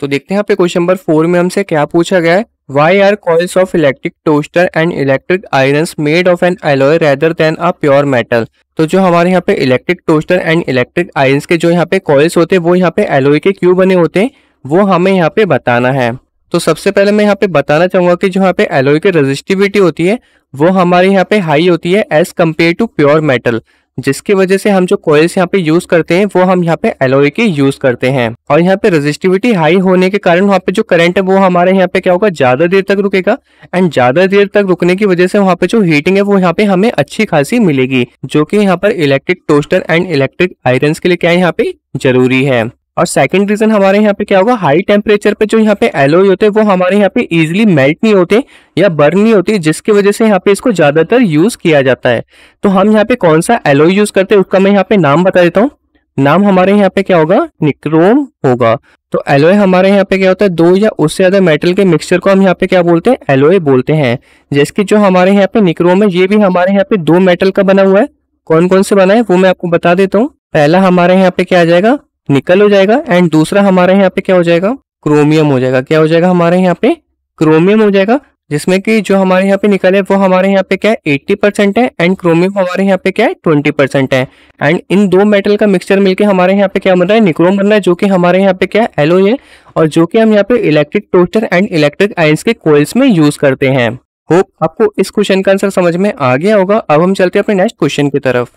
तो देखते हैं यहाँ पे क्वेश्चन नंबर फोर में हमसे क्या पूछा गया है why are coils of electric toaster and electric iron made of an alloy rather than a pure metal तो जो हमारे यहाँ पे electric toaster and electric iron के जो यहाँ पे कॉइल्स होते हैं वो यहाँ पे एलोय के क्यों बने होते हैं वो हमें यहाँ पे बताना है तो सबसे पहले मैं यहाँ पे बताना चाहूंगा कि जो यहाँ पे एलोय की रेजिस्टिविटी होती है वो हमारे यहाँ पे हाई होती है as compare to pure metal जिसकी वजह से हम जो कोयल्स यहाँ पे यूज करते हैं वो हम यहाँ पे एलोई के यूज करते हैं और यहाँ पे रेजिस्टिविटी हाई होने के कारण वहाँ पे जो करंट है वो हमारे यहाँ पे क्या होगा ज्यादा देर तक रुकेगा एंड ज्यादा देर तक रुकने की वजह से वहाँ पे जो हीटिंग है वो यहाँ पे हमें अच्छी खासी मिलेगी जो की यहाँ पर electric toaster and electric iron के लिए क्या यहाँ पे जरूरी है और सेकंड रीजन हमारे यहाँ पे क्या होगा हाई टेम्परेचर पे जो यहाँ पे एलोई होते हैं वो हमारे यहाँ पे इजीली मेल्ट नहीं होते या बर्न नहीं होती जिसकी वजह से यहाँ पे इसको ज्यादातर यूज किया जाता है तो हम यहाँ पे कौन सा एलोई यूज करते हैं उसका मैं यहाँ पे नाम बता देता हूँ नाम हमारे यहाँ पे क्या होगा निक्रोम होगा तो एलोए हमारे यहाँ पे क्या होता है दो या उससे ज्यादा मेटल के मिक्सचर को हम यहाँ पे क्या बोलते हैं एलोए बोलते हैं जैसे जो हमारे यहाँ पे निक्रोम है ये भी हमारे यहाँ पे दो मेटल का बना हुआ है कौन कौन से बना है वो मैं आपको बता देता हूँ पहला हमारे यहाँ पे क्या आ जाएगा निकल हो जाएगा एंड दूसरा हमारे यहाँ पे क्या हो जाएगा क्रोमियम हो जाएगा क्या हो जाएगा हमारे यहाँ पे क्रोमियम हो जाएगा जिसमें कि जो हमारे यहाँ पे निकल है वो हमारे यहाँ पे क्या है एट्टी परसेंट है एंड क्रोमियम हमारे यहाँ पे क्या है ट्वेंटी परसेंट है एंड इन दो मेटल का मिक्सचर मिलके हमारे यहाँ पे क्या बन रहा है निक्रोम बन रहा है जो कि हमारे यहाँ पे क्या है एलो है और जो कि हम यहाँ पे electric toaster and electric irons के कोयल्स में यूज करते हैं होप आपको इस क्वेश्चन का आंसर समझ में आ गया होगा अब हम चलते हैं अपने नेक्स्ट क्वेश्चन की तरफ